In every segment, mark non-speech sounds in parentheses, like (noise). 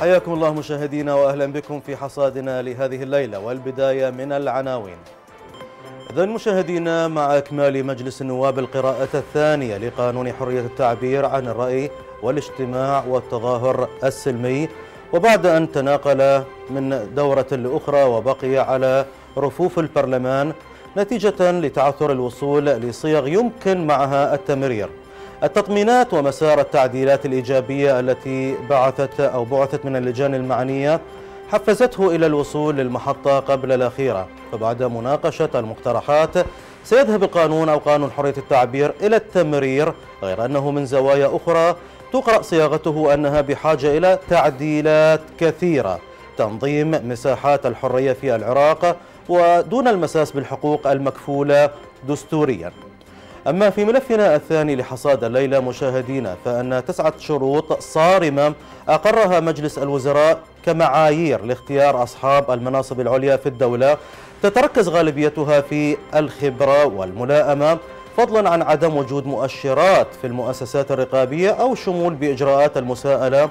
حياكم الله مشاهدينا واهلا بكم في حصادنا لهذه الليله والبدايه من العناوين. اذا مشاهدينا مع اكمال مجلس النواب القراءه الثانيه لقانون حريه التعبير عن الراي والاجتماع والتظاهر السلمي وبعد ان تناقل من دوره لاخرى وبقي على رفوف البرلمان نتيجه لتعثر الوصول لصيغ يمكن معها التمرير. التطمينات ومسار التعديلات الإيجابية التي بعثت أو بعثت من اللجان المعنية حفزته إلى الوصول للمحطة قبل الأخيرة فبعد مناقشة المقترحات سيذهب القانون أو قانون حرية التعبير إلى التمرير غير أنه من زوايا أخرى تقرأ صياغته أنها بحاجة إلى تعديلات كثيرة تنظيم مساحات الحرية في العراق ودون المساس بالحقوق المكفولة دستورياً أما في ملفنا الثاني لحصاد الليلة مشاهدينا فأن تسعة شروط صارمة أقرها مجلس الوزراء كمعايير لاختيار أصحاب المناصب العليا في الدولة تتركز غالبيتها في الخبرة والملائمة فضلا عن عدم وجود مؤشرات في المؤسسات الرقابية أو شمول بإجراءات المساءلة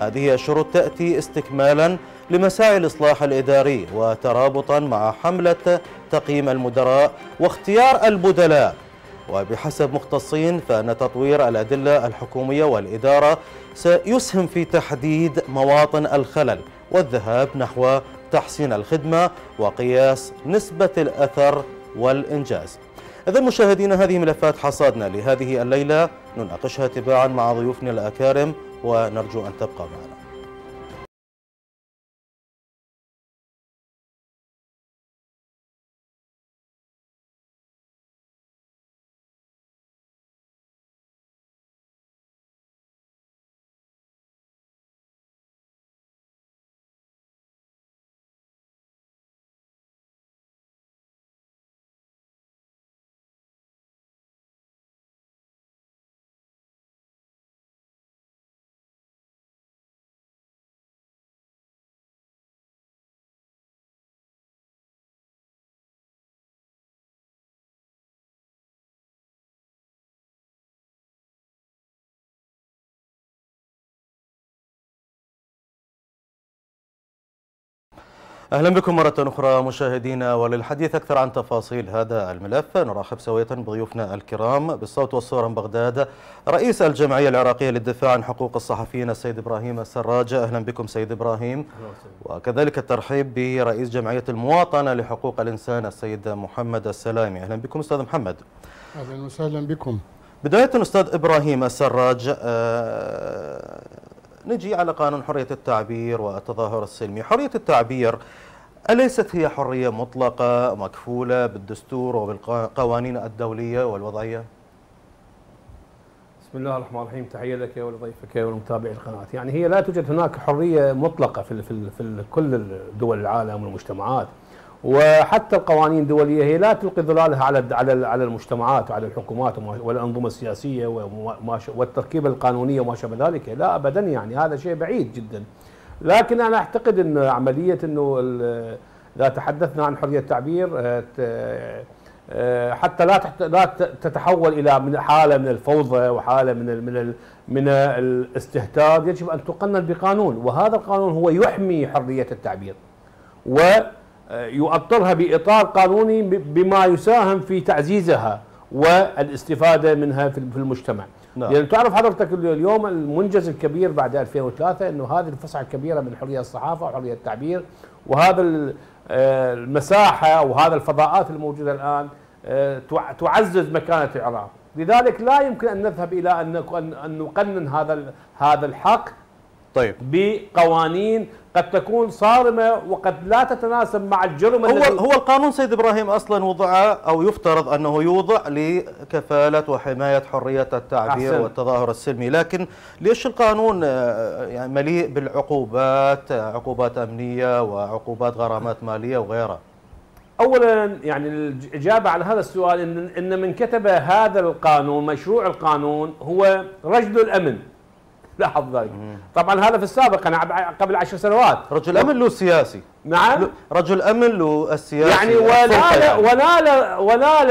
هذه الشروط تأتي استكمالا لمساعي الإصلاح الإداري وترابطا مع حملة تقييم المدراء واختيار البدلاء وبحسب مختصين فإن تطوير الأدلة الحكومية والإدارة سيسهم في تحديد مواطن الخلل والذهاب نحو تحسين الخدمة وقياس نسبة الأثر والإنجاز إذا مشاهدينا هذه ملفات حصادنا لهذه الليلة نناقشها تباعا مع ضيوفنا الأكارم ونرجو أن تبقى معنا أهلا بكم مرة أخرى مشاهدينا وللحديث أكثر عن تفاصيل هذا الملف نرحب سوية بضيوفنا الكرام بالصوت والصورة من بغداد رئيس الجمعية العراقية للدفاع عن حقوق الصحفيين السيد إبراهيم السراج أهلا بكم سيد إبراهيم وكذلك الترحيب برئيس جمعية المواطنة لحقوق الإنسان السيد محمد السلامي أهلا بكم أستاذ محمد أهلا وسهلا بكم بداية أستاذ إبراهيم السراج أه نجي على قانون حرية التعبير والتظاهر السلمي حرية التعبير أليست هي حرية مطلقة مكفولة بالدستور وبالقوانين الدولية والوضعية؟ بسم الله الرحمن الرحيم تحية لك ولضيفك يا ولمتابعي القناة يعني هي لا توجد هناك حرية مطلقة في, في, في كل دول العالم والمجتمعات وحتى القوانين الدوليه هي لا تلقي ظلالها على على على المجتمعات وعلى الحكومات والانظمه السياسيه والتركيبه القانونيه وما شابه ذلك لا ابدا يعني هذا شيء بعيد جدا لكن انا اعتقد ان عمليه انه اذا تحدثنا عن حريه التعبير آه، آه، حتى لا لا تتحول الى من حاله من الفوضى وحاله من الـ من الـ من الاستهتار يجب ان تقنن بقانون وهذا القانون هو يحمي حريه التعبير و آه، يؤطرها باطار قانوني بما يساهم في تعزيزها والاستفاده منها في المجتمع. نعم. يعني تعرف حضرتك اليوم المنجز الكبير بعد 2003 انه هذه الفسحه الكبيره من حريه الصحافه وحريه التعبير وهذا آه، المساحه وهذا الفضاءات الموجوده الان آه، تعزز مكانه العراق. لذلك لا يمكن ان نذهب الى ان ان نقنن هذا هذا الحق طيب بقوانين قد تكون صارمه وقد لا تتناسب مع الجرم هو الذي هو القانون سيد ابراهيم اصلا وضع او يفترض انه يوضع لكفاله وحمايه حريه التعبير أحسن. والتظاهر السلمي، لكن ليش القانون يعني مليء بالعقوبات، عقوبات امنيه وعقوبات غرامات ماليه وغيرها؟ اولا يعني الاجابه على هذا السؤال ان ان من كتب هذا القانون مشروع القانون هو رجل الامن لاحظ ذلك طبعا هذا في السابق انا قبل عشر سنوات رجل امن له سياسي نعم رجل امن له السياسي يعني ونال ونال ونال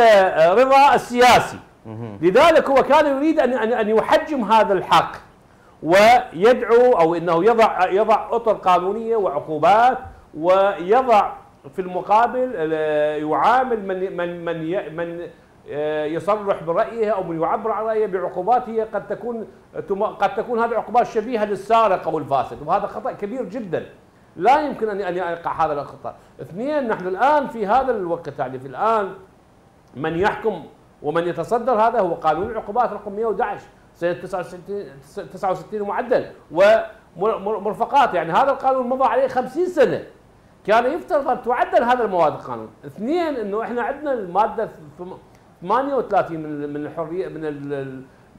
رضا السياسي لذلك هو كان يريد ان ان يحجم هذا الحق ويدعو او انه يضع يضع اطر قانونيه وعقوبات ويضع في المقابل يعامل من من من من آه، يصرح برأيه أو من يعبر عن رأيه بعقوبات هي قد تكون قد تكون هذه عقوبات شبيهة للسارق أو الفاسد وهذا خطأ كبير جدا لا يمكن أن أن يقع هذا الخطأ اثنين نحن الآن في هذا الوقت يعني في الآن من يحكم ومن يتصدر هذا هو قانون العقوبات رقم 111 سنة 69 69 معدل ومرفقات يعني هذا القانون مضى عليه 50 سنة كان يفترض أن تعدل هذا المواد القانون اثنين أنه إحنا عندنا المادة 38 من من الحريه من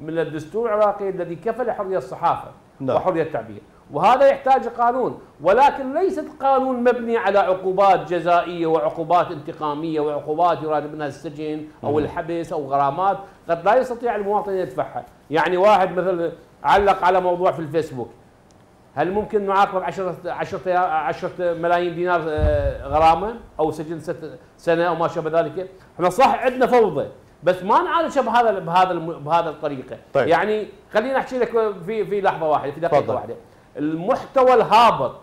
من الدستور العراقي الذي كفل حريه الصحافه نعم. وحريه التعبير وهذا يحتاج قانون ولكن ليست قانون مبني على عقوبات جزائيه وعقوبات انتقاميه وعقوبات يراد منها السجن او مم. نعم. الحبس او غرامات قد لا يستطيع المواطن ان يدفعها، يعني واحد مثلا علق على موضوع في الفيسبوك هل ممكن نعاقب 10 10 10 ملايين دينار آه، غرامه او سجن سنه او ما شابه ذلك؟ احنا صح عندنا فوضى بس ما نعالجها بهذا بهذا بهذا الطريقه طيب. يعني خليني احكي لك في في لحظه واحده في دقيقه واحده المحتوى الهابط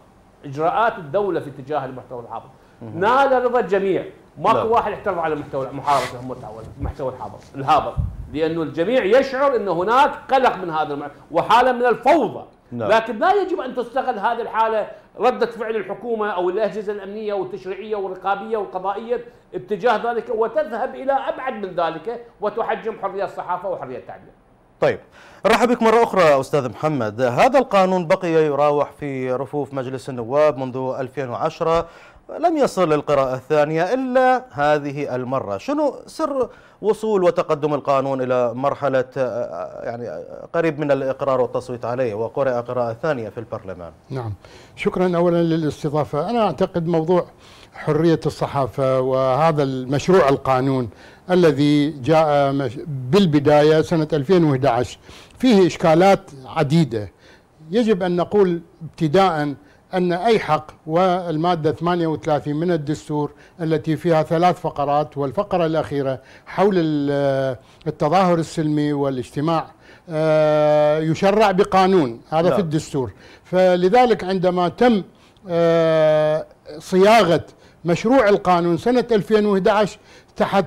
اجراءات الدوله في اتجاه المحتوى الهابط نال رضا الجميع ماكو نعم. واحد اعترض على محتوى محاربه المحتوى الهابط الهابط لانه الجميع يشعر ان هناك قلق من هذا وحاله من الفوضى نعم. لكن لا يجب ان تستغل هذه الحاله رده فعل الحكومه او الاجهزه الامنيه والتشريعيه والرقابيه والقضائيه اتجاه ذلك وتذهب الى ابعد من ذلك وتحجم حريه الصحافه وحريه التعبير. طيب رحب بك مرة أخرى أستاذ محمد هذا القانون بقي يراوح في رفوف مجلس النواب منذ 2010 لم يصل للقراءة الثانية إلا هذه المرة شنو سر وصول وتقدم القانون إلى مرحلة يعني قريب من الإقرار والتصويت عليه وقرأ قراءة ثانية في البرلمان نعم شكرا أولا للاستضافة أنا أعتقد موضوع حرية الصحافة وهذا المشروع القانون الذي جاء بالبداية سنة 2011 فيه إشكالات عديدة يجب أن نقول ابتداءً أن اي حق والمادة 38 من الدستور التي فيها ثلاث فقرات والفقرة الأخيرة حول التظاهر السلمي والاجتماع آه، يشرع بقانون هذا لا. في نعم. الدستور فلذلك عندما تم آه، صياغة مشروع القانون سنة 2011 تحت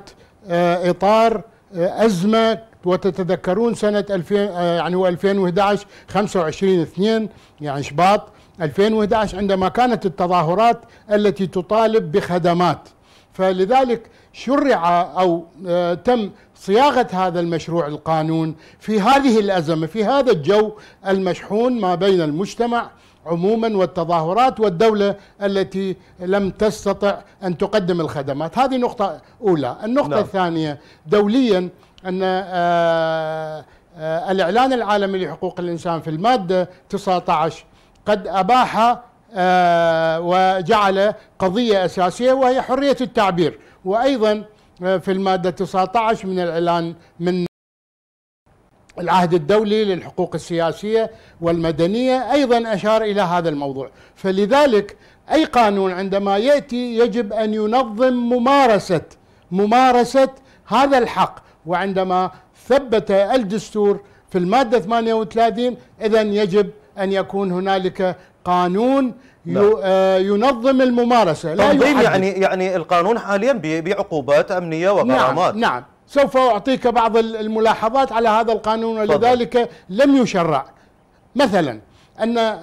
آه، إطار أزمة وتتذكرون سنة 2000 يعني 2011 25 2 يعني شباط 2011 عندما كانت التظاهرات التي تطالب بخدمات فلذلك شرع او آه، تم صياغه هذا المشروع القانون في هذه الازمه في هذا الجو المشحون ما بين المجتمع عموما والتظاهرات والدوله التي لم تستطع ان تقدم الخدمات، هذه نقطه اولى، النقطه نعم. الثانيه دوليا ان آه، آه، الاعلان العالمي لحقوق الانسان في الماده 19 قد أباح آه، وجعل قضية أساسية وهي حرية التعبير وأيضا آه، في المادة 19 من الإعلان من العهد الدولي للحقوق السياسية والمدنية أيضا أشار إلى هذا الموضوع فلذلك أي قانون عندما يأتي يجب أن ينظم ممارسة ممارسة هذا الحق وعندما ثبت الدستور في المادة 38 إذا يجب أن يكون هنالك قانون آه، ينظم الممارسة لا تنظيم يعني يعني القانون حاليا بعقوبات أمنية نعم، وغرامات نعم, نعم سوف أعطيك بعض الملاحظات على هذا القانون ولذلك لم يشرع مثلا أن آه،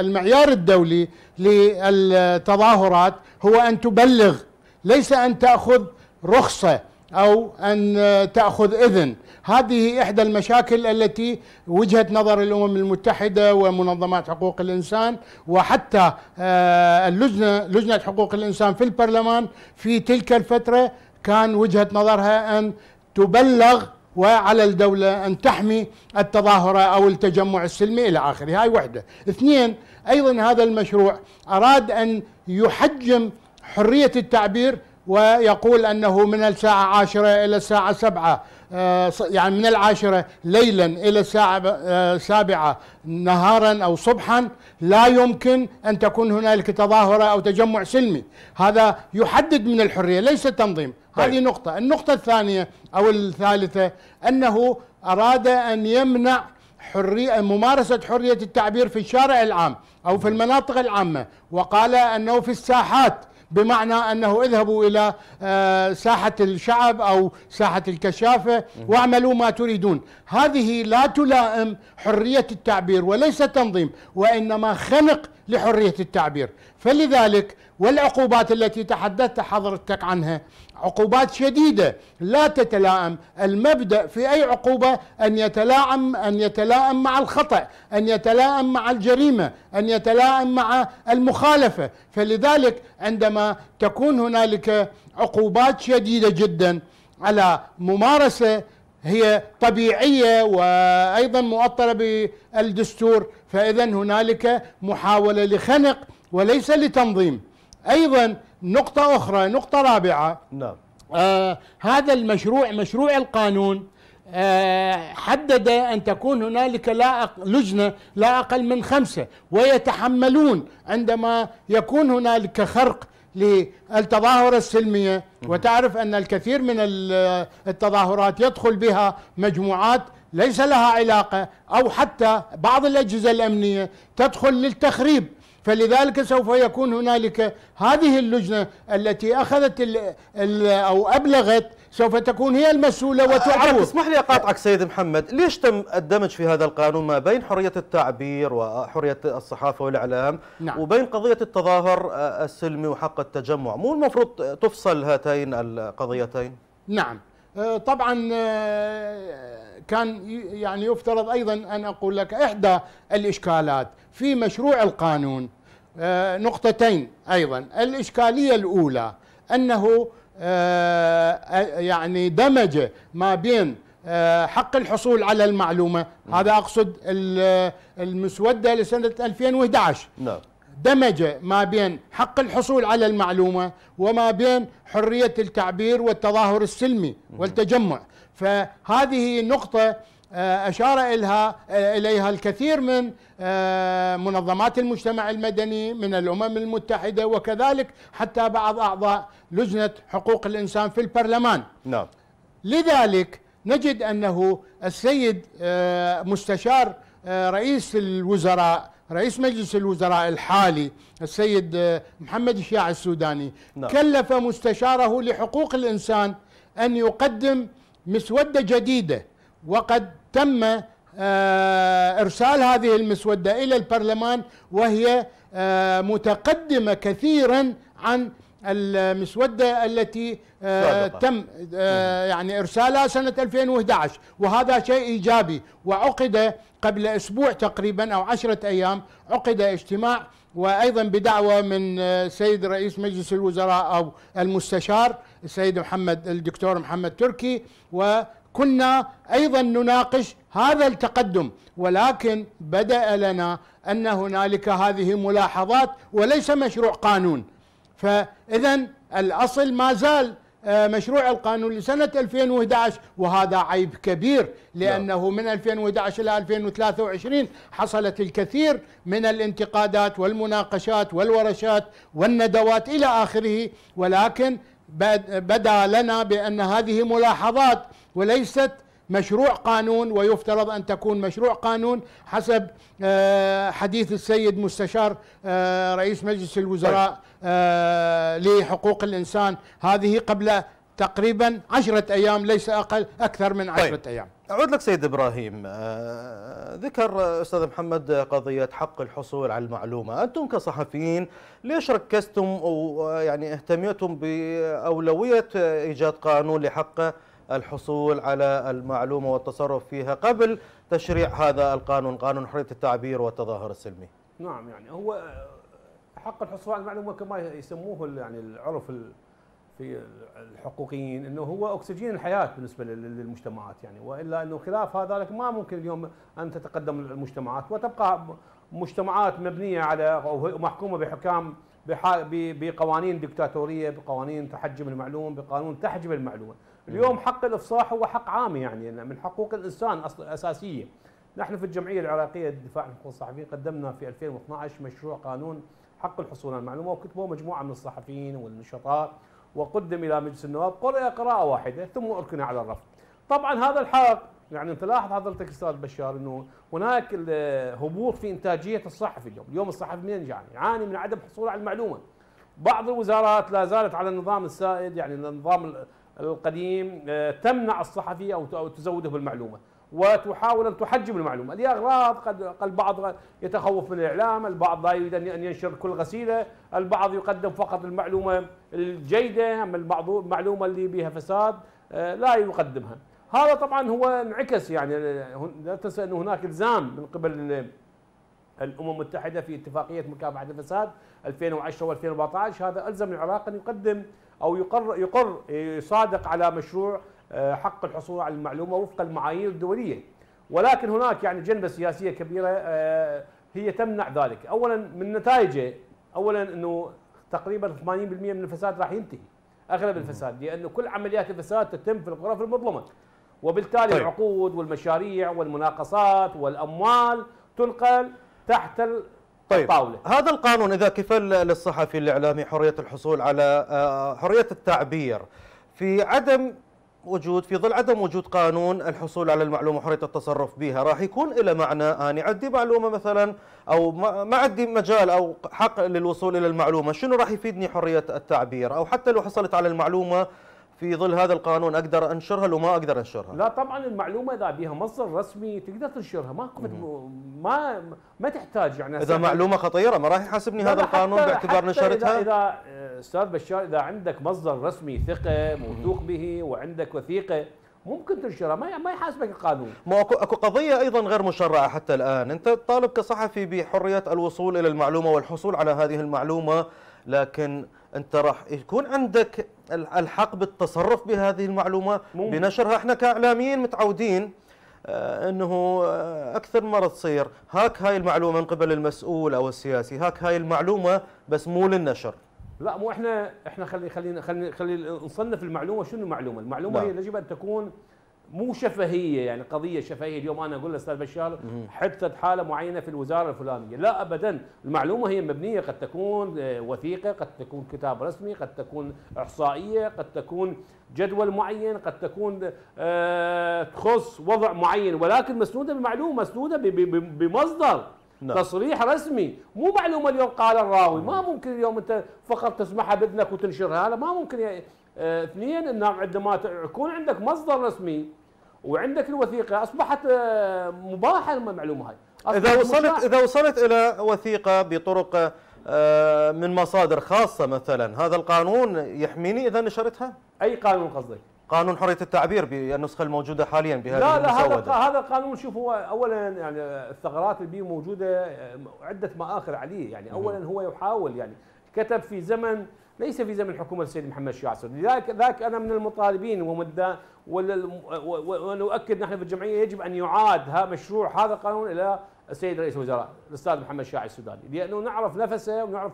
المعيار الدولي للتظاهرات هو أن تبلغ ليس أن تأخذ رخصة أو أن تأخذ إذن هذه إحدى المشاكل التي وجهة نظر الأمم المتحدة ومنظمات حقوق الإنسان وحتى آه، اللجنة لجنة حقوق الإنسان في البرلمان في تلك الفترة كان وجهة نظرها أن تبلغ وعلى الدولة أن تحمي التظاهرة أو التجمع السلمي إلى آخره هاي وحدة اثنين أيضا هذا المشروع أراد أن يحجم حرية التعبير ويقول أنه من الساعة عاشرة إلى الساعة سبعة آه، يعني من العاشرة ليلا إلى الساعة آه، سابعة نهارا أو صبحا لا يمكن أن تكون هنالك تظاهرة أو تجمع سلمي هذا يحدد من الحرية ليس تنظيم طيب. هذه نقطة النقطة الثانية أو الثالثة أنه أراد أن يمنع حرية ممارسة حرية التعبير في الشارع العام أو في المناطق العامة وقال أنه في الساحات بمعنى انه اذهبوا الى آه، ساحه الشعب او ساحه الكشافه واعملوا ما تريدون، هذه لا تلائم حريه التعبير وليس تنظيم وانما خنق لحريه التعبير، فلذلك والعقوبات التي تحدثت حضرتك عنها عقوبات شديدة لا تتلائم المبدأ في أي عقوبة أن يتلائم أن يتلائم مع الخطأ أن يتلائم مع الجريمة أن يتلائم مع المخالفة فلذلك عندما تكون هنالك عقوبات شديدة جدا على ممارسة هي طبيعية وأيضا مؤطرة بالدستور فإذا هنالك محاولة لخنق وليس لتنظيم أيضا نقطة أخرى نقطة رابعة نعم آه هذا المشروع مشروع القانون آه حدد أن تكون هنالك لا أق... لجنة لا أقل من خمسة ويتحملون عندما يكون هنالك خرق للتظاهرة السلمية وتعرف أن الكثير من التظاهرات يدخل بها مجموعات ليس لها علاقة أو حتى بعض الأجهزة الأمنية تدخل للتخريب فلذلك سوف يكون هنالك هذه اللجنه التي اخذت الـ الـ او ابلغت سوف تكون هي المسؤوله أه، وتعوض اسمح لي اقاطعك سيد محمد ليش تم الدمج في هذا القانون ما بين حريه التعبير وحريه الصحافه والاعلام نعم. وبين قضيه التظاهر أه، السلمي وحق التجمع مو المفروض تفصل هاتين القضيتين نعم أه، طبعا كان يعني يفترض ايضا ان اقول لك احدى الاشكالات في مشروع القانون آه، نقطتين ايضا الاشكاليه الاولى انه آه، آه، يعني دمج ما بين حق الحصول على المعلومه نعم. هذا اقصد المسوده لسنه 2011 نعم دمج ما بين حق الحصول على المعلومه وما بين حريه التعبير والتظاهر السلمي والتجمع فهذه نقطه آه، أشار إلها آه، إليها الكثير من آه، منظمات المجتمع المدني من الأمم المتحدة وكذلك حتى بعض أعضاء لجنة حقوق الإنسان في البرلمان نعم. لذلك نجد أنه السيد مستشار رئيس الوزراء رئيس مجلس الوزراء الحالي السيد محمد الشياع السوداني نعم. كلف مستشاره لحقوق الإنسان أن يقدم مسودة جديدة وقد تم آه، ارسال هذه المسوده الى البرلمان وهي آه، متقدمه كثيرا عن المسوده التي آه، تم يعني ارسالها سنه 2011 وهذا شيء ايجابي وعقد قبل اسبوع تقريبا او عشرة ايام عقد اجتماع وايضا بدعوه من سيد رئيس مجلس الوزراء او المستشار السيد محمد الدكتور محمد تركي و كنا ايضا نناقش هذا التقدم ولكن بدا لنا ان هنالك هذه ملاحظات وليس مشروع قانون فاذا الاصل ما زال آه، مشروع القانون لسنة 2011 وهذا عيب كبير لأنه من 2011 إلى 2023 حصلت الكثير من الانتقادات والمناقشات والورشات والندوات إلى آخره ولكن بدا لنا بان هذه ملاحظات وليست مشروع قانون ويفترض ان تكون مشروع قانون حسب آه، حديث السيد مستشار آه، رئيس مجلس الوزراء آه، لحقوق الانسان هذه قبل تقريبا عشرة ايام ليس اقل اكثر من عشرة طيب. ايام أعود لك سيد إبراهيم آه، ذكر أستاذ محمد قضية حق الحصول على المعلومة أنتم كصحفيين ليش ركزتم ويعني اهتميتم بأولوية إيجاد قانون لحق الحصول على المعلومة والتصرف فيها قبل تشريع هذا القانون قانون حرية التعبير والتظاهر السلمي نعم يعني هو حق الحصول على المعلومة كما يسموه يعني العرف في الحقوقيين انه هو اكسجين الحياه بالنسبه للمجتمعات يعني والا انه خلاف هذا ما ممكن اليوم ان تتقدم المجتمعات وتبقى مجتمعات مبنيه على او محكومه بحكام بقوانين دكتاتوريه بقوانين تحجم المعلوم بقانون تحجم المعلومه اليوم حق الافصاح هو حق عام يعني من حقوق الانسان اساسيه نحن في الجمعيه العراقيه للدفاع عن حقوق الصحفيين قدمنا في 2012 مشروع قانون حق الحصول على المعلومه وكتبوه مجموعه من الصحفيين والنشطاء وقدم الى مجلس النواب قرئ قراءه واحده ثم اركن على الرف طبعا هذا الحق يعني انت لاحظ حضرتك استاذ بشار انه هناك هبوط في انتاجيه الصحفي اليوم، اليوم الصحفي من يعاني؟ يعاني من عدم حصوله على المعلومه. بعض الوزارات لا زالت على النظام السائد يعني النظام القديم آه، تمنع الصحفي او تزوده بالمعلومه، وتحاول أن تحجم المعلومة لأغراض قد, قد البعض يتخوف من الإعلام البعض لا يريد أن ينشر كل غسيلة البعض يقدم فقط المعلومة الجيدة أما المعلومة اللي بها فساد آه، لا يقدمها هذا طبعا هو انعكس يعني لا تنسى انه هناك إلزام من قبل الامم المتحده في اتفاقيه مكافحه الفساد 2010 و2014 هذا الزم العراق ان يقدم او يقر يقر يصادق على مشروع آه، حق الحصول على المعلومه وفق المعايير الدوليه ولكن هناك يعني جنبه سياسيه كبيره آه، هي تمنع ذلك اولا من نتائجه اولا انه تقريبا 80% من الفساد راح ينتهي اغلب الفساد لانه كل عمليات الفساد تتم في الغرف المظلمه وبالتالي طيب. العقود والمشاريع والمناقصات والاموال تنقل تحت طيب الطاولة. هذا القانون اذا كفل للصحفي الاعلامي حريه الحصول على آه، حريه التعبير في عدم وجود في ظل عدم وجود قانون الحصول على المعلومه وحريه التصرف بها راح يكون إلى معنى اني عندي معلومه مثلا او ما عندي مجال او حق للوصول الى المعلومه شنو راح يفيدني حريه التعبير او حتى لو حصلت على المعلومه في ظل هذا القانون اقدر انشرها لو ما اقدر انشرها لا طبعا المعلومه اذا بها مصدر رسمي تقدر تنشرها ما ما ما تحتاج يعني اذا معلومه خطيره ما راح يحاسبني هذا القانون باعتبار نشرتها اذا استاذ بشار اذا عندك مصدر رسمي ثقه موثوق به وعندك وثيقه ممكن تنشرها ما ما يحاسبك القانون ما اكو اكو قضيه ايضا غير مشرعه حتى الان انت طالب كصحفي بحريه الوصول الى المعلومه والحصول على هذه المعلومه لكن انت راح يكون عندك الحق بالتصرف بهذه المعلومه بنشرها احنا كاعلاميين متعودين آه، انه آه، اكثر مره تصير هاك هاي المعلومه من قبل المسؤول او السياسي هاك هاي المعلومه بس مو للنشر لا مو احنا احنا خلي خلينا خلينا خلي نصنف المعلومه شنو المعلومه؟ المعلومه لا. نعم. هي يجب ان تكون مو شفهيه يعني قضيه شفهيه اليوم انا اقول للاستاذ بشار حدثت حاله معينه في الوزاره الفلانيه، لا ابدا، المعلومه هي مبنيه قد تكون آه، وثيقه، قد تكون كتاب رسمي، قد تكون احصائيه، قد تكون جدول معين، قد تكون آه، تخص وضع معين ولكن مسنوده بمعلومه، مسنوده بمصدر نعم. تصريح رسمي مو معلومه اليوم قال الراوي ما ممكن اليوم انت فقط تسمعها باذنك وتنشرها هذا ما ممكن آه، اثنين انه عندما يكون عندك مصدر رسمي وعندك الوثيقه اصبحت آه، مباحه المعلومه هاي اذا وصلت اذا وصلت الى وثيقه بطرق آه، من مصادر خاصه مثلا هذا القانون يحميني اذا نشرتها اي قانون قصدك قانون حريه التعبير بالنسخه الموجوده حاليا بهذه لا لا هذا هذا القانون شوف هو اولا يعني الثغرات اللي موجوده آه، عده مآخر عليه يعني اولا هو يحاول يعني كتب في زمن ليس في زمن حكومه السيد محمد الشيوعي السعودي لذلك ذاك انا من المطالبين ومد ونؤكد نحن في الجمعيه يجب ان يعاد مشروع هذا القانون الى السيد رئيس الوزراء الاستاذ محمد شاعي السوداني لانه نعرف نفسه ونعرف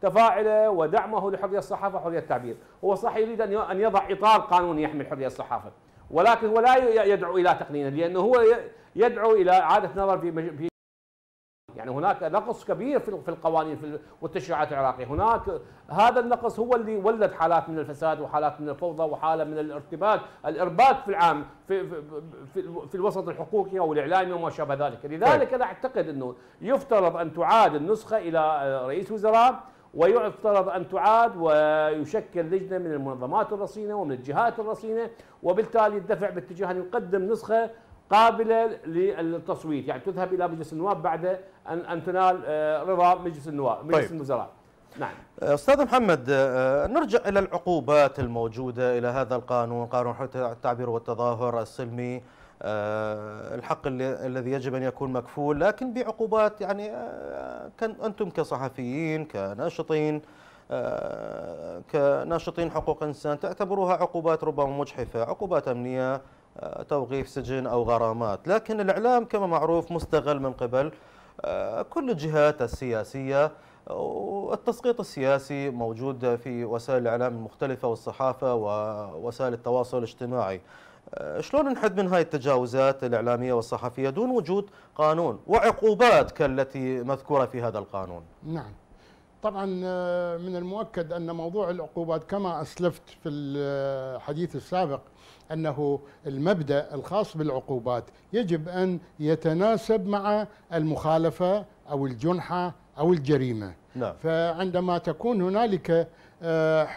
تفاعله ودعمه لحريه الصحافه وحريه التعبير، هو صح يريد ان ان يضع اطار قانوني يحمي حريه الصحافه، ولكن هو لا يدعو الى تقنينه لانه هو يدعو الى اعاده نظر في يعني هناك نقص كبير في القوانين والتشريعات العراقيه هناك هذا النقص هو اللي ولد حالات من الفساد وحالات من الفوضى وحاله من الارتباك الارباك في العام في في, في الوسط الحقوقي او الاعلامي وما شابه ذلك لذلك طيب. انا اعتقد انه يفترض ان تعاد النسخه الى آه، رئيس وزراء ويفترض ان تعاد ويشكل لجنه من المنظمات الرصينه ومن الجهات الرصينه وبالتالي الدفع باتجاه ان يقدم نسخه قابله للتصويت يعني تذهب الى مجلس النواب بعد ان ان تنال آه، رضا مجلس النواب مجلس طيب. الوزراء نعم آه، استاذ محمد آه، نرجع الى العقوبات الموجوده الى هذا القانون قانون حريه التعبير والتظاهر السلمي الحق الذي يجب ان يكون مكفول لكن بعقوبات يعني كان انتم كصحفيين كناشطين كناشطين حقوق انسان تعتبروها عقوبات ربما مجحفه عقوبات امنيه توقيف سجن او غرامات لكن الاعلام كما معروف مستغل من قبل كل الجهات السياسية والتسقيط السياسي موجود في وسائل الإعلام المختلفة والصحافة ووسائل التواصل الاجتماعي شلون نحد من هاي التجاوزات الإعلامية والصحفية دون وجود قانون وعقوبات كالتي مذكورة في هذا القانون نعم طبعا آه، من المؤكد ان موضوع العقوبات كما اسلفت في الحديث السابق انه المبدا الخاص بالعقوبات يجب ان يتناسب مع المخالفه او الجنحه او الجريمه نعم. فعندما تكون هنالك آه،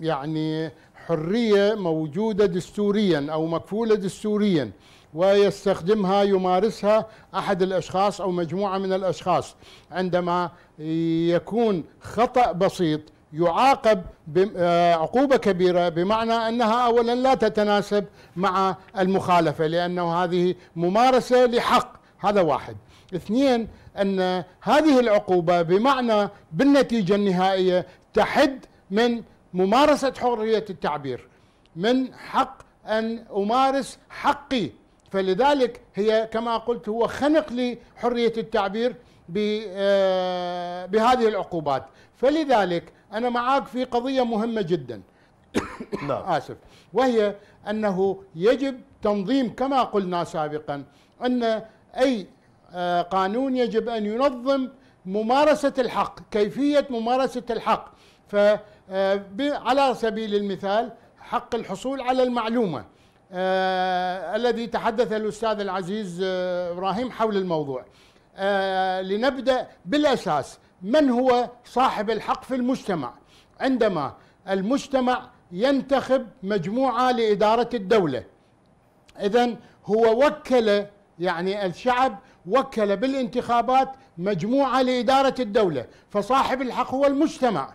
يعني حريه موجوده دستوريا او مكفوله دستوريا ويستخدمها يمارسها احد الاشخاص او مجموعه من الاشخاص عندما يكون خطا بسيط يعاقب آه، عقوبة كبيرة بمعنى أنها أولا لا تتناسب مع المخالفة لأنه هذه ممارسة لحق هذا واحد اثنين أن هذه العقوبة بمعنى بالنتيجة النهائية تحد من ممارسة حرية التعبير من حق أن أمارس حقي فلذلك هي كما قلت هو خنق لحرية التعبير آه، بهذه العقوبات فلذلك أنا معاك في قضية مهمة جدا نعم. (coughs) آسف وهي أنه يجب تنظيم كما قلنا سابقا أن أي آه، قانون يجب أن ينظم ممارسة الحق كيفية ممارسة الحق آه، على سبيل المثال حق الحصول على المعلومة آه الذي تحدث الأستاذ العزيز آه إبراهيم حول الموضوع آه لنبدأ بالأساس من هو صاحب الحق في المجتمع عندما المجتمع ينتخب مجموعة لإدارة الدولة إذا هو وكل يعني الشعب وكل بالانتخابات مجموعة لإدارة الدولة فصاحب الحق هو المجتمع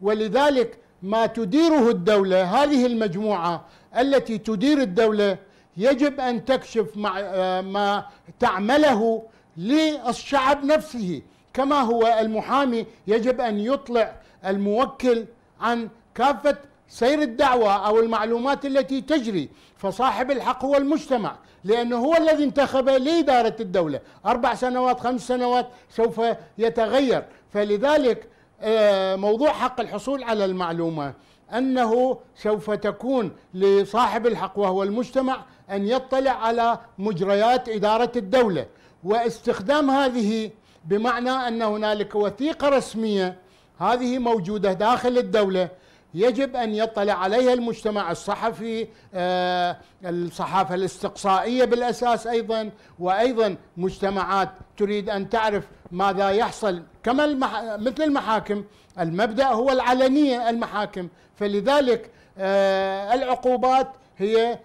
ولذلك ما تديره الدولة هذه المجموعة التي تدير الدولة يجب أن تكشف آه، ما تعمله للشعب نفسه كما هو المحامي يجب أن يطلع الموكل عن كافة سير الدعوة أو المعلومات التي تجري فصاحب الحق هو المجتمع لأنه هو الذي انتخب لإدارة الدولة أربع سنوات خمس سنوات سوف يتغير فلذلك آه، موضوع حق الحصول على المعلومه انه سوف تكون لصاحب الحق وهو المجتمع ان يطلع على مجريات اداره الدوله واستخدام هذه بمعنى ان هنالك وثيقه رسميه هذه موجوده داخل الدوله يجب أن يطلع عليها المجتمع الصحفي آه، الصحافة الاستقصائية بالأساس أيضا وأيضا مجتمعات تريد أن تعرف ماذا يحصل كما المح... مثل المحاكم المبدأ هو العلنية المحاكم فلذلك آه، العقوبات هي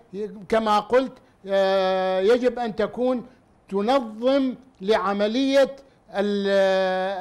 كما قلت آه، يجب أن تكون تنظم لعملية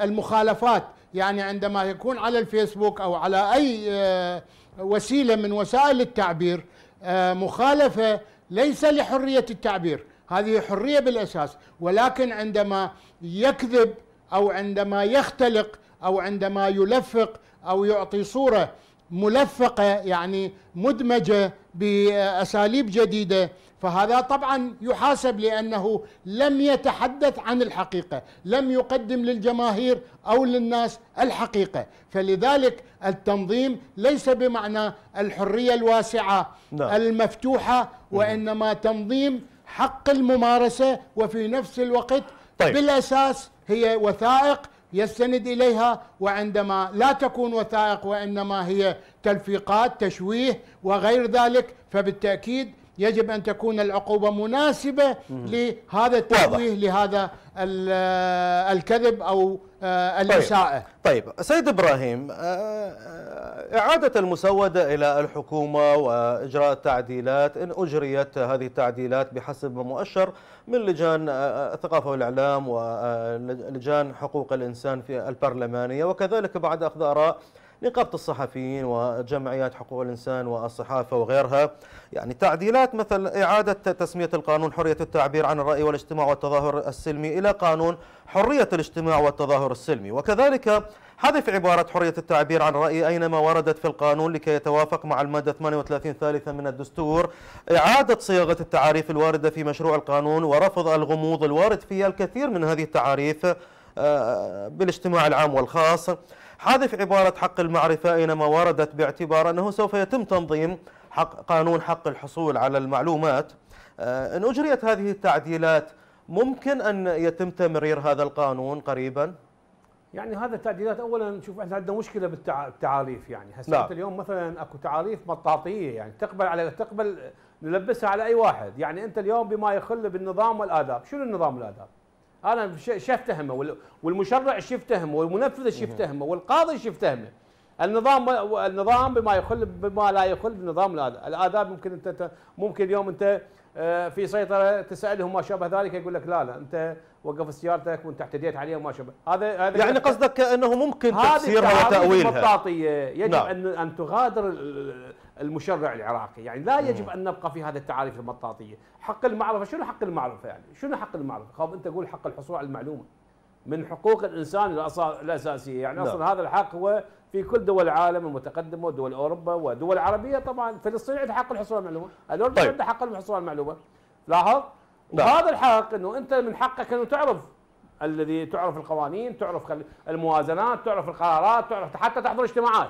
المخالفات يعني عندما يكون على الفيسبوك او على اي آه، وسيله من وسائل التعبير آه، مخالفه ليس لحريه التعبير هذه حريه بالاساس ولكن عندما يكذب او عندما يختلق او عندما يلفق او يعطي صوره ملفقه يعني مدمجه باساليب جديده فهذا طبعا يحاسب لانه لم يتحدث عن الحقيقه، لم يقدم للجماهير او للناس الحقيقه، فلذلك التنظيم ليس بمعنى الحريه الواسعه لا. نعم. المفتوحه وانما تنظيم حق الممارسه وفي نفس الوقت طيب. بالاساس هي وثائق يستند اليها وعندما لا تكون وثائق وانما هي تلفيقات تشويه وغير ذلك فبالتاكيد يجب ان تكون العقوبه مناسبه لهذا التوجيه لهذا آه، الكذب او الاساءه. طيب. طيب سيد ابراهيم آه، آه، اعاده المسوده الى الحكومه واجراء التعديلات ان اجريت هذه التعديلات بحسب مؤشر من لجان الثقافه والاعلام ولجان حقوق الانسان في البرلمانيه وكذلك بعد اخذ اراء نقابه الصحفيين وجمعيات حقوق الانسان والصحافه وغيرها يعني تعديلات مثل اعاده تسميه القانون حريه التعبير عن الراي والاجتماع والتظاهر السلمي الى قانون حريه الاجتماع والتظاهر السلمي وكذلك حذف عبارة حرية التعبير عن الرأي أينما وردت في القانون لكي يتوافق مع المادة 38 ثالثة من الدستور إعادة صياغة التعاريف الواردة في مشروع القانون ورفض الغموض الوارد فيها الكثير من هذه التعاريف آه، بالاجتماع العام والخاص حذف عبارة حق المعرفة أينما وردت باعتبار أنه سوف يتم تنظيم حق قانون حق الحصول على المعلومات آه، إن أجريت هذه التعديلات ممكن أن يتم تمرير هذا القانون قريبا؟ يعني هذا التعديلات اولا شوف احنا عندنا مشكله بالتعاريف يعني هسه نعم. انت اليوم مثلا اكو تعاريف مطاطيه يعني تقبل على تقبل نلبسها على اي واحد يعني انت اليوم بما يخل بالنظام والاداب شنو النظام والاداب انا شاف والمشرع شاف والمنفذ شاف والقاضي شاف النظام النظام بما يخل بما لا يخل بنظام الاداب، الاداب ممكن انت ممكن اليوم انت آه، في سيطره تسالهم ما شابه ذلك يقول لك لا لا انت وقفت سيارتك وانت اعتديت عليه وما شابه هذا هذا يعني قصدك انه ممكن تفسيرها وتاويلها هذه يجب نعم. ان ان تغادر المشرع العراقي يعني لا يجب أن نبقى في هذا التعاريف المطاطية حق المعرفة شنو حق المعرفة يعني شنو حق المعرفة خاف أنت تقول حق الحصول على المعلومة من حقوق الإنسان الأساسية يعني نعم. أصلا هذا الحق هو في كل دول العالم المتقدمة ودول أوروبا ودول عربية طبعا فلسطين عندها حق الحصول على المعلومة الأردن طيب. عندها حق الحصول على المعلومة لاحظ نعم. وهذا الحق أنه أنت من حقك أنه تعرف الذي تعرف القوانين تعرف الموازنات تعرف القرارات تعرف حتى تحضر اجتماعات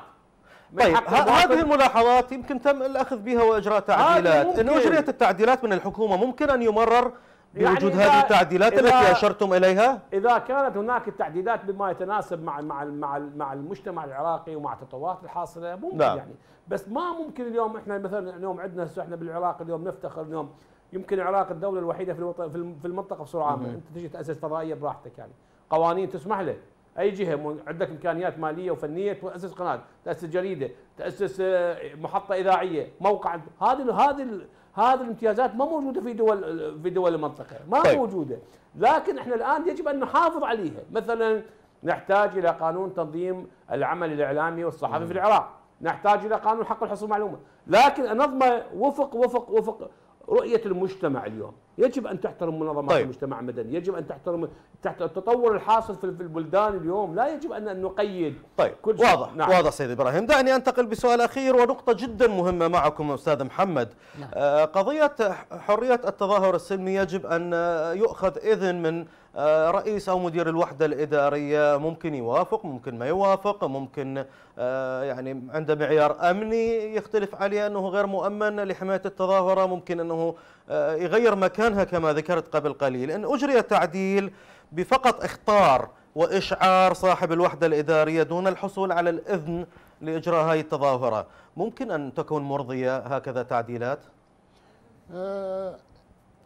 طيب هذه الملاحظات يمكن تم الاخذ بها واجراء تعديلات انه اجريت التعديلات من الحكومه ممكن ان يمرر يعني بوجود يعني هذه التعديلات التي اشرتم اليها؟ اذا كانت هناك التعديلات بما يتناسب مع مع مع مع المجتمع العراقي ومع التطورات الحاصله ممكن نعم. يعني بس ما ممكن اليوم احنا مثلا اليوم عندنا احنا بالعراق اليوم نفتخر اليوم يمكن العراق الدوله الوحيده في في المنطقه بصوره عامه انت تجي تاسس فضائيه براحتك يعني قوانين تسمح لك اي جهه عندك امكانيات ماليه وفنيه تاسس قناه، تاسس جريده، تاسس آه، محطه اذاعيه، موقع، هذه هذه هذه الامتيازات ما موجوده في دول في دول المنطقه، ما طيب. موجوده، لكن احنا الان يجب ان نحافظ عليها، مثلا نحتاج الى قانون تنظيم العمل الاعلامي والصحفي في العراق، نحتاج الى قانون حق الحصول المعلومه، لكن انظمه وفق وفق وفق رؤيه المجتمع اليوم يجب ان تحترم منظمات طيب. المجتمع المدني يجب ان تحترم تحت التطور الحاصل في البلدان اليوم لا يجب ان نقيد طيب كل شيء. واضح نعم. واضح سيد ابراهيم دعني انتقل بسؤال اخير ونقطه جدا مهمه معكم استاذ محمد نعم. آه، قضيه حريه التظاهر السلمي يجب ان آه، يؤخذ اذن من آه، رئيس او مدير الوحده الاداريه ممكن يوافق ممكن ما يوافق ممكن آه، يعني عنده معيار امني يختلف عليه انه غير مؤمن لحمايه التظاهره ممكن انه آه، يغير مكانها كما ذكرت قبل قليل ان اجري تعديل بفقط اخطار واشعار صاحب الوحده الاداريه دون الحصول على الاذن لاجراء هذه التظاهره ممكن ان تكون مرضيه هكذا تعديلات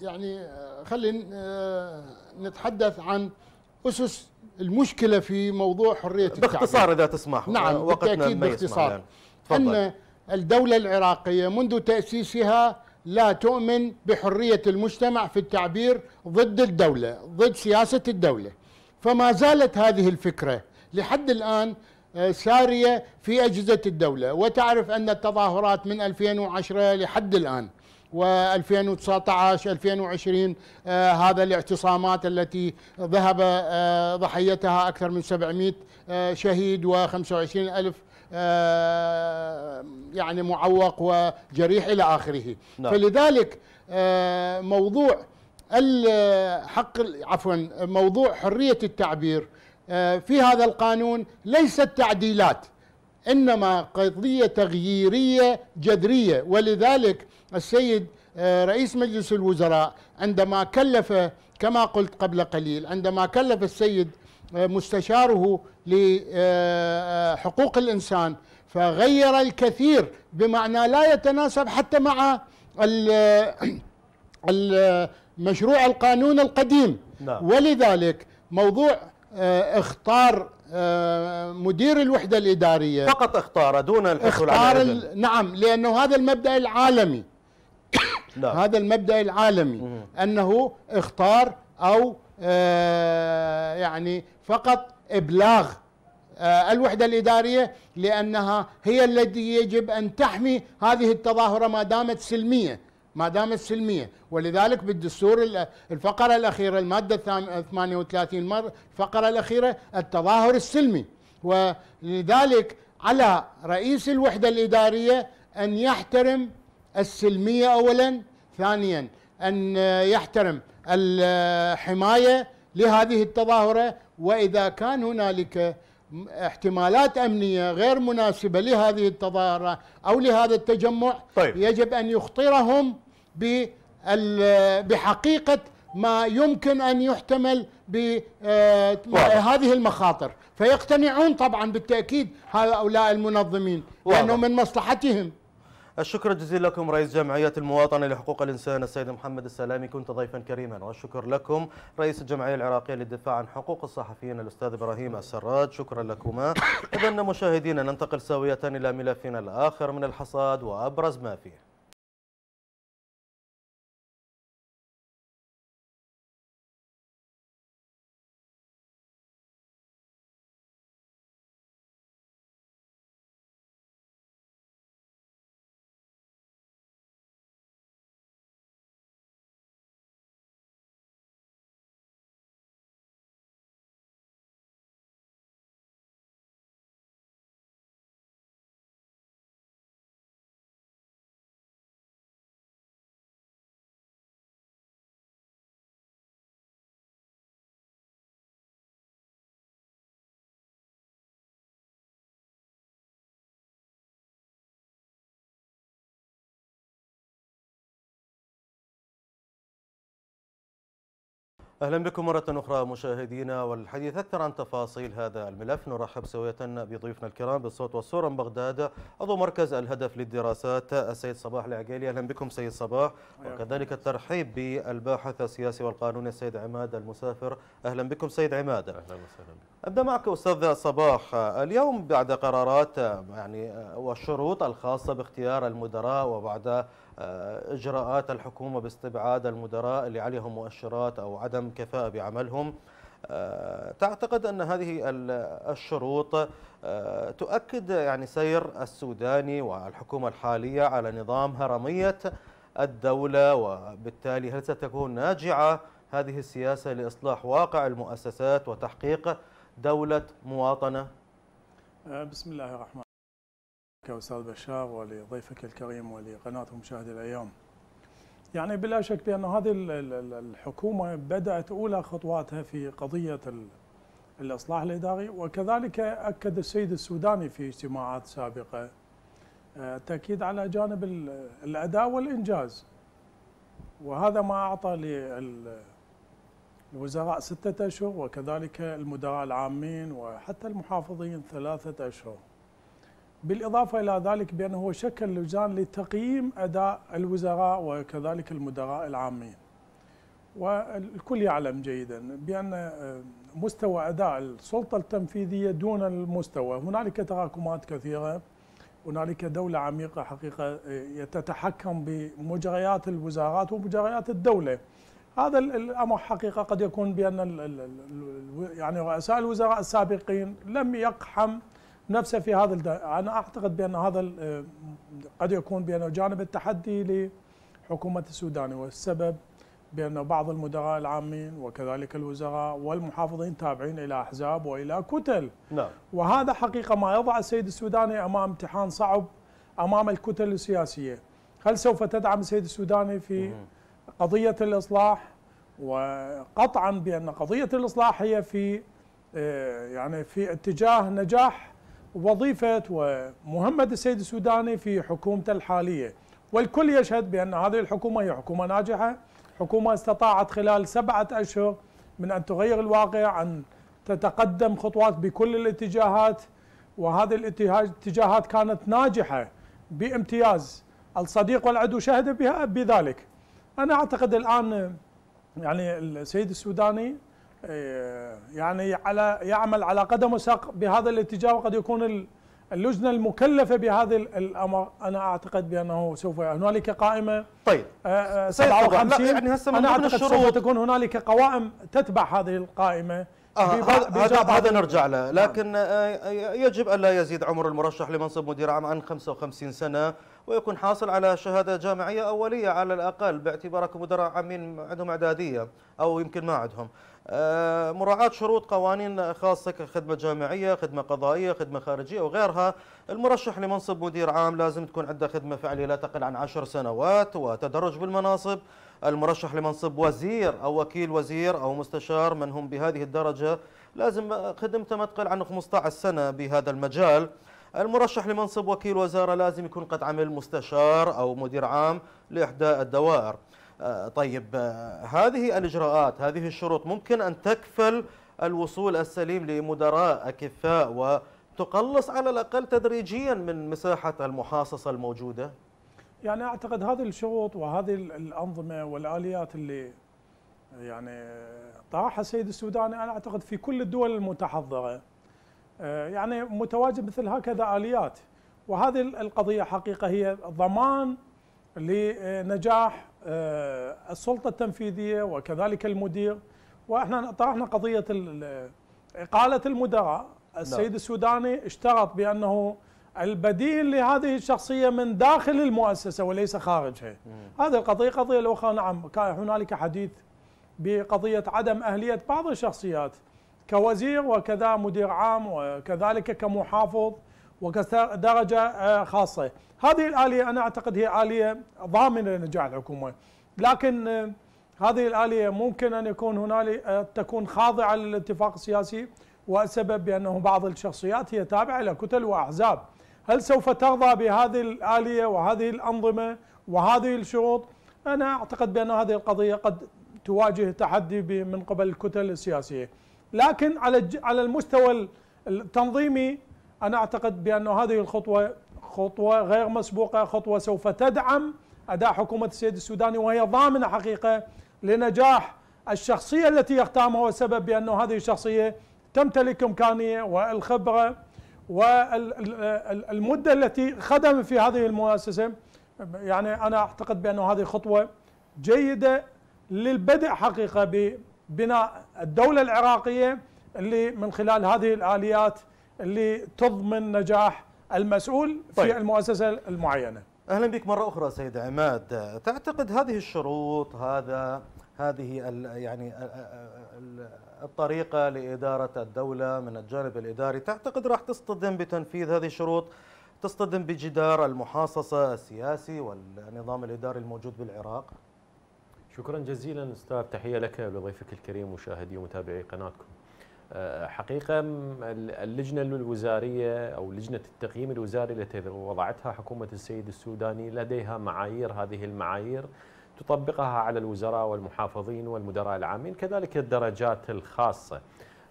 يعني آه، خلينا آه، نتحدث عن أسس المشكلة في موضوع حرية التعبير باختصار إذا تسمح نعم ما باختصار أن الدولة العراقية منذ تأسيسها لا تؤمن بحرية المجتمع في التعبير ضد الدولة ضد سياسة الدولة فما زالت هذه الفكرة لحد الآن آه، سارية في أجهزة الدولة وتعرف أن التظاهرات من 2010 لحد الآن و2019 2020 آه هذا الاعتصامات التي ذهب آه ضحيتها أكثر من 700 آه شهيد و25 ألف آه، يعني معوق وجريح إلى آخره نعم. فلذلك آه، موضوع الحق عفوا موضوع حرية التعبير آه، في هذا القانون ليست تعديلات إنما قضية تغييرية جذرية ولذلك السيد آه، رئيس مجلس الوزراء عندما كلف كما قلت قبل قليل عندما كلف السيد آه، مستشاره لحقوق آه، الانسان فغير الكثير بمعنى لا يتناسب حتى مع المشروع القانون القديم نعم. ولذلك موضوع اختار مدير الوحده الاداريه فقط اختار دون الحصول على نعم لانه هذا المبدا العالمي نعم. (coughs) هذا المبدا العالمي مم. انه اختار او آه يعني فقط ابلاغ آه الوحده الاداريه لانها هي التي يجب ان تحمي هذه التظاهره ما دامت سلميه ما دامت سلميه ولذلك بالدستور الفقره الاخيره الماده 38 مرة الفقره الاخيره التظاهر السلمي ولذلك على رئيس الوحده الاداريه ان يحترم السلمية أولا ثانيا أن يحترم الحماية لهذه التظاهرة وإذا كان هنالك احتمالات أمنية غير مناسبة لهذه التظاهرة أو لهذا التجمع طيب. يجب أن يخطرهم بحقيقة ما يمكن أن يحتمل بهذه آه، المخاطر فيقتنعون طبعا بالتأكيد هؤلاء المنظمين لأنه من مصلحتهم الشكر الجزيل لكم رئيس جمعية المواطنة لحقوق الإنسان السيد محمد السلامي كنت ضيفا كريما والشكر لكم رئيس الجمعية العراقية للدفاع عن حقوق الصحفيين الأستاذ إبراهيم السراج شكرا لكما إذن مشاهدينا ننتقل سوية إلى ملفنا الآخر من الحصاد وأبرز ما فيه أهلا بكم مرة أخرى مشاهدينا والحديث أكثر عن تفاصيل هذا الملف نرحب سوية بضيوفنا الكرام بالصوت والصورة من بغداد عضو مركز الهدف للدراسات السيد صباح العقيلي أهلا بكم سيد صباح وكذلك الترحيب بالباحث السياسي والقانوني السيد عماد المسافر أهلا بكم سيد عماد أهلا وسهلا أبدأ معك أستاذ صباح اليوم بعد قرارات يعني والشروط الخاصة باختيار المدراء وبعد آه، إجراءات الحكومة باستبعاد المدراء اللي عليهم مؤشرات أو عدم كفاءة بعملهم آه، تعتقد أن هذه الشروط آه، تؤكد يعني سير السوداني والحكومة الحالية على نظام هرمية الدولة وبالتالي هل ستكون ناجعة هذه السياسة لإصلاح واقع المؤسسات وتحقيق دولة مواطنة؟ بسم الله الرحمن استاذ بشار ولضيفك الكريم ولقناة مشاهد الأيام يعني بلا شك بأن هذه الحكومة بدأت أولى خطواتها في قضية الإصلاح الإداري وكذلك أكد السيد السوداني في اجتماعات سابقة آه، تأكيد على جانب الأداء والإنجاز وهذا ما أعطى للوزراء ستة أشهر وكذلك المدراء العامين وحتى المحافظين ثلاثة أشهر بالإضافة إلى ذلك بأنه هو شكل لجان لتقييم أداء الوزراء وكذلك المدراء العامين والكل يعلم جيدا بأن آه، مستوى أداء السلطة التنفيذية دون المستوى هنالك تراكمات كثيرة هنالك دولة عميقة حقيقة آه، تتحكم بمجريات الوزارات ومجريات الدولة هذا الامر حقيقه قد يكون بان يعني رؤساء الوزراء السابقين لم يقحم نفسه في هذا الد... أنا أعتقد بأن هذا قد يكون بأنه جانب التحدي لحكومة السودان والسبب بأن بعض المدراء العامين وكذلك الوزراء والمحافظين تابعين إلى أحزاب وإلى كتل نعم. وهذا حقيقة ما يضع السيد السوداني أمام امتحان صعب أمام الكتل السياسية هل سوف تدعم السيد السوداني في قضية الإصلاح وقطعا بأن قضية الإصلاح هي في آه، يعني في اتجاه نجاح وظيفة ومهمة السيد السوداني في حكومته الحالية والكل يشهد بأن هذه الحكومة هي حكومة ناجحة حكومة استطاعت خلال سبعة أشهر من أن تغير الواقع أن تتقدم خطوات بكل الاتجاهات وهذه الاتجاهات كانت ناجحة بامتياز الصديق والعدو شهد بها بذلك أنا أعتقد الآن يعني السيد السوداني إيه، يعني على يعمل على قدم وساق بهذا الاتجاه وقد يكون اللجنه المكلفه بهذا الامر انا اعتقد بانه سوف هنالك قائمه طيب 57 آه، آه، يعني هسه انا اعتقد سوف تكون هنالك قوائم تتبع هذه القائمه آه، هذا هذا نرجع له نعم. لكن يجب الا يزيد عمر المرشح لمنصب مدير عام عن 55 سنه ويكون حاصل على شهاده جامعيه اوليه على الاقل باعتبارك مدراء عامين عندهم اعداديه او يمكن ما عندهم آه، مراعاة شروط قوانين خاصة كخدمة جامعية خدمة قضائية خدمة خارجية وغيرها المرشح لمنصب مدير عام لازم تكون عنده خدمة فعلية لا تقل عن عشر سنوات وتدرج بالمناصب المرشح لمنصب وزير أو وكيل وزير أو مستشار من هم بهذه الدرجة لازم خدمته ما تقل عن 15 سنة بهذا المجال المرشح لمنصب وكيل وزارة لازم يكون قد عمل مستشار أو مدير عام لإحدى الدوائر آه، طيب آه، هذه الإجراءات هذه الشروط ممكن أن تكفل الوصول السليم لمدراء أكفاء وتقلص على الأقل تدريجيا من مساحة المحاصصة الموجودة يعني أعتقد هذه الشروط وهذه الأنظمة والآليات اللي يعني طرحها السيد السوداني أنا أعتقد في كل الدول المتحضرة آه، يعني متواجد مثل هكذا آليات وهذه القضية حقيقة هي ضمان لنجاح آه، السلطة التنفيذية وكذلك المدير واحنا طرحنا قضية إقالة المدراء نعم. السيد السوداني اشترط بأنه البديل لهذه الشخصية من داخل المؤسسة وليس خارجها هذه القضية قضية الأخرى نعم كان هنالك حديث بقضية عدم أهلية بعض الشخصيات كوزير وكذا مدير عام وكذلك كمحافظ وكدرجة آه، خاصة هذه الآلية أنا أعتقد هي آلية ضامنة لنجاح الحكومة لكن آه، هذه الآلية ممكن أن يكون هنالك آه، تكون خاضعة للاتفاق السياسي والسبب بأنه بعض الشخصيات هي تابعة إلى كتل وأحزاب هل سوف ترضى بهذه الآلية وهذه الأنظمة وهذه الشروط أنا أعتقد بأن هذه القضية قد تواجه تحدي من قبل الكتل السياسية لكن على على المستوى التنظيمي أنا أعتقد بأن هذه الخطوة خطوة غير مسبوقة خطوة سوف تدعم أداء حكومة السيد السوداني وهي ضامنة حقيقة لنجاح الشخصية التي يختامها والسبب بأن هذه الشخصية تمتلك إمكانية والخبرة والمدة التي خدم في هذه المؤسسة يعني أنا أعتقد بأن هذه خطوة جيدة للبدء حقيقة ببناء الدولة العراقية اللي من خلال هذه الآليات اللي تضمن نجاح المسؤول طيب. في المؤسسة المعينة أهلا بك مرة أخرى سيد عماد تعتقد هذه الشروط هذا هذه يعني الطريقة لإدارة الدولة من الجانب الإداري تعتقد راح تصطدم بتنفيذ هذه الشروط تصطدم بجدار المحاصصة السياسي والنظام الإداري الموجود بالعراق شكرا جزيلا أستاذ تحية لك ولضيفك الكريم ومشاهدي ومتابعي قناتكم آه، حقيقة اللجنة الوزارية أو لجنة التقييم الوزاري التي وضعتها حكومة السيد السوداني لديها معايير هذه المعايير تطبقها على الوزراء والمحافظين والمدراء العامين كذلك الدرجات الخاصة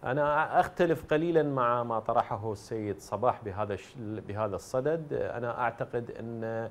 أنا أختلف قليلا مع ما طرحه السيد صباح بهذا بهذا الصدد أنا أعتقد أن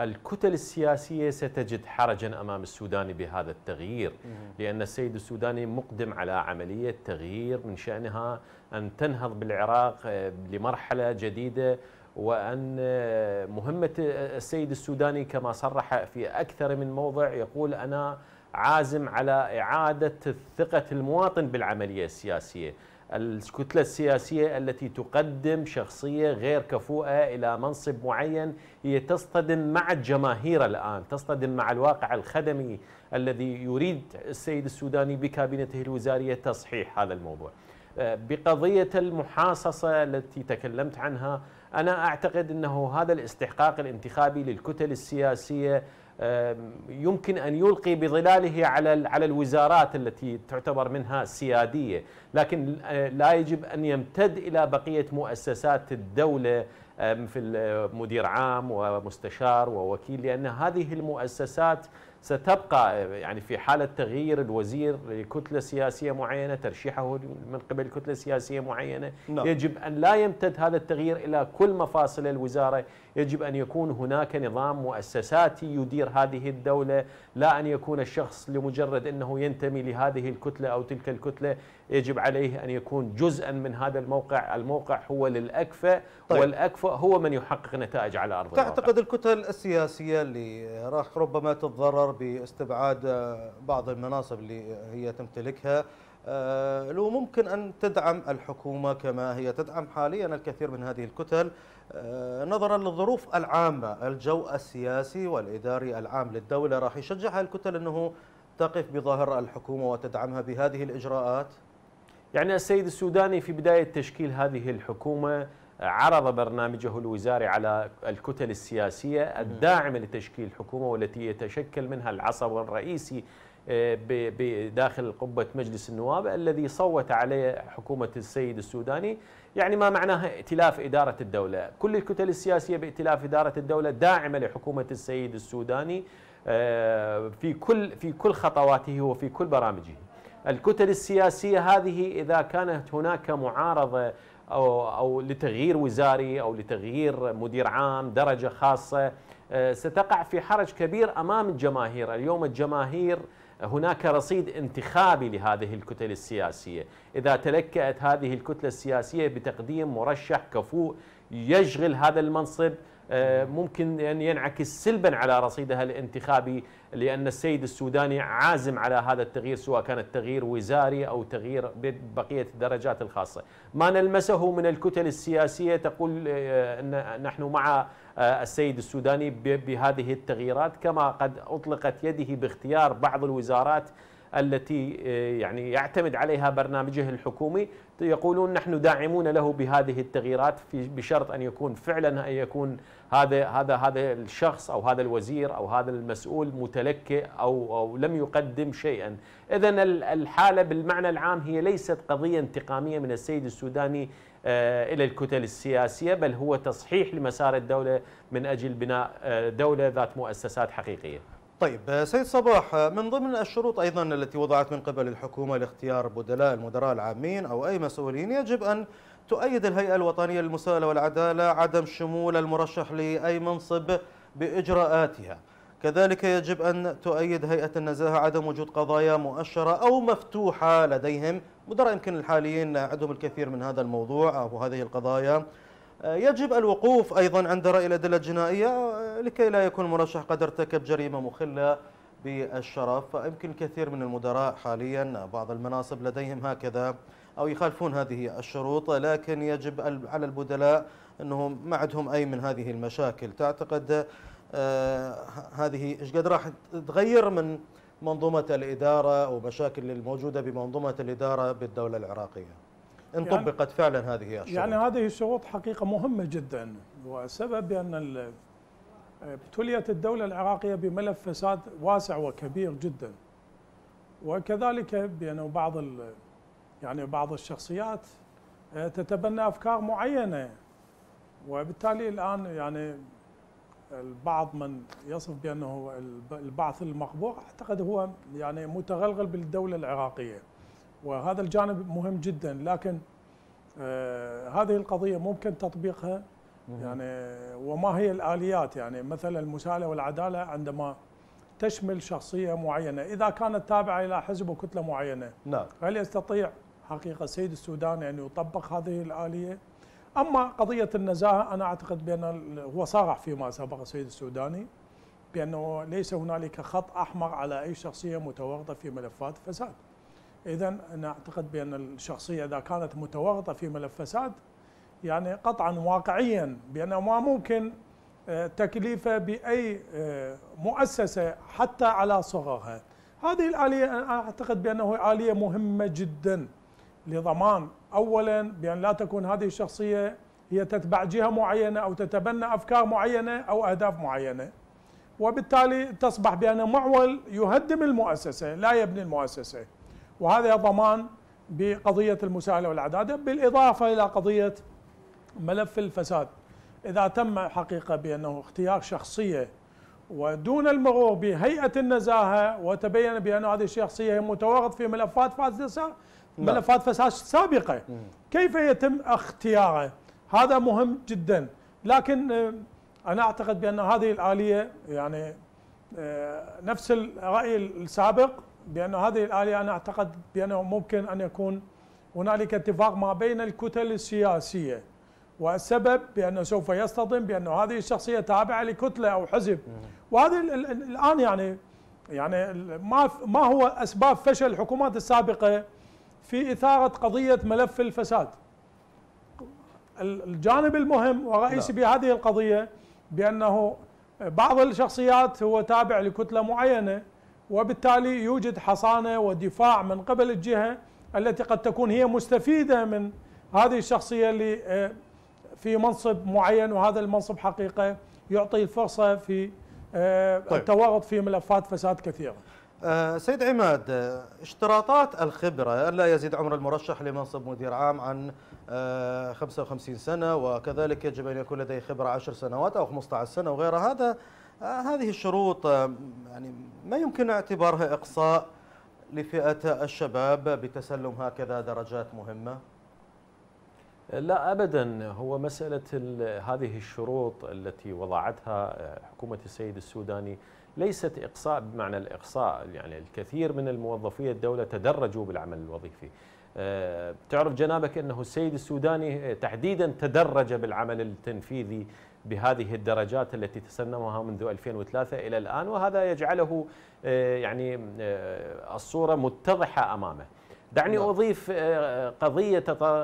الكتل السياسية ستجد حرجا أمام السوداني بهذا التغيير لأن السيد السوداني مقدم على عملية تغيير من شأنها أن تنهض بالعراق آه، لمرحلة جديدة وأن آه، مهمة آه، السيد السوداني كما صرح في أكثر من موضع يقول أنا عازم على إعادة ثقة المواطن بالعملية السياسية الكتلة السياسية التي تقدم شخصية غير كفؤة إلى منصب معين هي تصطدم مع الجماهير الآن تصطدم مع الواقع الخدمي الذي يريد السيد السوداني بكابينته الوزارية تصحيح هذا الموضوع آه، بقضية المحاصصة التي تكلمت عنها أنا أعتقد أنه هذا الاستحقاق الانتخابي للكتل السياسية يمكن ان يلقي بظلاله على على الوزارات التي تعتبر منها سياديه، لكن آه، لا يجب ان يمتد الى بقيه مؤسسات الدوله في آه، مدير عام ومستشار ووكيل لان هذه المؤسسات ستبقى يعني في حالة تغيير الوزير لكتلة سياسية معينة ترشيحه من قبل كتلة سياسية معينة لا. نعم. يجب أن لا يمتد هذا التغيير إلى كل مفاصل الوزارة يجب أن يكون هناك نظام مؤسساتي يدير هذه الدولة لا أن يكون الشخص لمجرد أنه ينتمي لهذه الكتلة أو تلك الكتلة يجب عليه أن يكون جزءا من هذا الموقع الموقع هو للأكفأ طيب. والأكفأ هو من يحقق نتائج على أرض تعتقد الكتل السياسية اللي راح ربما تتضرر قرر باستبعاد آه، بعض المناصب اللي هي تمتلكها آه، لو ممكن أن تدعم الحكومة كما هي تدعم حاليا الكثير من هذه الكتل آه، نظرا للظروف العامة الجو السياسي والإداري العام للدولة راح يشجع الكتل أنه تقف بظاهر الحكومة وتدعمها بهذه الإجراءات؟ يعني السيد السوداني في بداية تشكيل هذه الحكومة عرض برنامجه الوزاري على الكتل السياسية الداعمة لتشكيل الحكومة والتي يتشكل منها العصب الرئيسي آه، بداخل قبة مجلس النواب الذي صوت عليه حكومة السيد السوداني يعني ما معناها ائتلاف إدارة الدولة كل الكتل السياسية بائتلاف إدارة الدولة داعمة لحكومة السيد السوداني آه، في كل في كل خطواته وفي كل برامجه الكتل السياسية هذه إذا كانت هناك معارضة أو, أو لتغيير وزاري أو لتغيير مدير عام درجة خاصة آه، ستقع في حرج كبير أمام الجماهير اليوم الجماهير هناك رصيد انتخابي لهذه الكتل السياسية إذا تلكأت هذه الكتلة السياسية بتقديم مرشح كفوء يشغل هذا المنصب آه، ممكن أن ينعكس سلبا على رصيدها الانتخابي لأن السيد السوداني عازم على هذا التغيير سواء كان التغيير وزاري أو تغيير بقية الدرجات الخاصة ما نلمسه من الكتل السياسية تقول أن آه، نحن مع آه، السيد السوداني بهذه التغييرات كما قد أطلقت يده باختيار بعض الوزارات التي آه، يعني يعتمد عليها برنامجه الحكومي يقولون نحن داعمون له بهذه التغييرات في بشرط ان يكون فعلا أن يكون هذا هذا هذا الشخص او هذا الوزير او هذا المسؤول متلكئ او او لم يقدم شيئا، اذا الحاله بالمعنى العام هي ليست قضيه انتقاميه من السيد السوداني آه، الى الكتل السياسيه بل هو تصحيح لمسار الدوله من اجل بناء آه، دوله ذات مؤسسات حقيقيه. طيب سيد صباح من ضمن الشروط أيضا التي وضعت من قبل الحكومة لاختيار بدلاء المدراء العامين أو أي مسؤولين يجب أن تؤيد الهيئة الوطنية للمساءلة والعدالة عدم شمول المرشح لأي منصب بإجراءاتها كذلك يجب أن تؤيد هيئة النزاهة عدم وجود قضايا مؤشرة أو مفتوحة لديهم مدراء يمكن الحاليين عندهم الكثير من هذا الموضوع أو هذه القضايا يجب الوقوف أيضا عند رأي الأدلة الجنائية آه، لكي لا يكون المرشح قد ارتكب جريمة مخلة بالشرف فيمكن الكثير من المدراء حاليا بعض المناصب لديهم هكذا أو يخالفون هذه الشروط لكن يجب على البدلاء أنهم ما عندهم أي من هذه المشاكل تعتقد آه، هذه ايش قد راح تغير من منظومه الاداره ومشاكل الموجوده بمنظومه الاداره بالدوله العراقيه يعني ان طبقت فعلا هذه الشروط يعني هذه الشروط حقيقه مهمه جدا وسبب بان ابتليت الدوله العراقيه بملف فساد واسع وكبير جدا وكذلك بانه بعض يعني بعض الشخصيات آه، تتبنى افكار معينه وبالتالي الان يعني البعض من يصف بانه البعث المقبوح اعتقد هو يعني متغلغل بالدوله العراقيه وهذا الجانب مهم جدا لكن آه، هذه القضية ممكن تطبيقها يعني وما هي الآليات يعني مثلا المساءلة والعدالة عندما تشمل شخصية معينة إذا كانت تابعة إلى حزب وكتلة معينة نعم. هل يستطيع حقيقة السيد السوداني يعني أن يطبق هذه الآلية أما قضية النزاهة أنا أعتقد بأن هو صارح فيما سبق السيد السوداني بأنه ليس هنالك خط أحمر على أي شخصية متورطة في ملفات فساد إذا أنا أعتقد بأن الشخصية إذا كانت متورطة في ملف فساد يعني قطعا واقعيا بأنه ما ممكن آه، تكليفه بأي آه، مؤسسة حتى على صغرها هذه الآلية أنا أعتقد بأنه آلية مهمة جدا لضمان أولا بأن لا تكون هذه الشخصية هي تتبع جهة معينة أو تتبنى أفكار معينة أو أهداف معينة وبالتالي تصبح بان معول يهدم المؤسسة لا يبني المؤسسة وهذا ضمان بقضية المساءلة والعدادة بالإضافة إلى قضية ملف الفساد إذا تم حقيقة بأنه اختيار شخصية ودون المرور بهيئة النزاهة وتبين بأن هذه الشخصية متورط في ملفات فساد نعم. ملفات فساد سابقة كيف يتم اختياره هذا مهم جدا لكن آه، أنا أعتقد بأن هذه الآلية يعني آه، نفس الرأي السابق بأن هذه الآلية أنا أعتقد بأنه ممكن أن يكون هنالك اتفاق ما بين الكتل السياسية والسبب بأنه سوف يصطدم بأن هذه الشخصية تابعة لكتلة أو حزب وهذه الآن يعني يعني ما ما هو أسباب فشل الحكومات السابقة في إثارة قضية ملف الفساد الجانب المهم ورئيسي نعم. بهذه القضية بأنه بعض الشخصيات هو تابع لكتلة معينة وبالتالي يوجد حصانة ودفاع من قبل الجهة التي قد تكون هي مستفيدة من هذه الشخصية اللي آه، في منصب معين وهذا المنصب حقيقة يعطي الفرصة في آه، طيب. التورط في ملفات فساد كثيرة آه، سيد عماد اشتراطات الخبرة ألا يزيد عمر المرشح لمنصب مدير عام عن 55 سنة وكذلك يجب أن يكون لديه خبرة 10 سنوات أو 15 سنة وغيرها هذا آه، هذه الشروط آه، يعني ما يمكن اعتبارها إقصاء لفئة الشباب بتسلم هكذا درجات مهمة؟ لا ابدا هو مساله هذه الشروط التي وضعتها آه، حكومه السيد السوداني ليست اقصاء بمعنى الاقصاء يعني الكثير من الموظفي الدوله تدرجوا بالعمل الوظيفي تعرف جنابك انه السيد السوداني تحديدا تدرج بالعمل التنفيذي بهذه الدرجات التي تسنمها منذ 2003 إلى الآن وهذا يجعله آه، يعني آه، الصورة متضحة أمامه دعني نعم. أضيف آه، قضية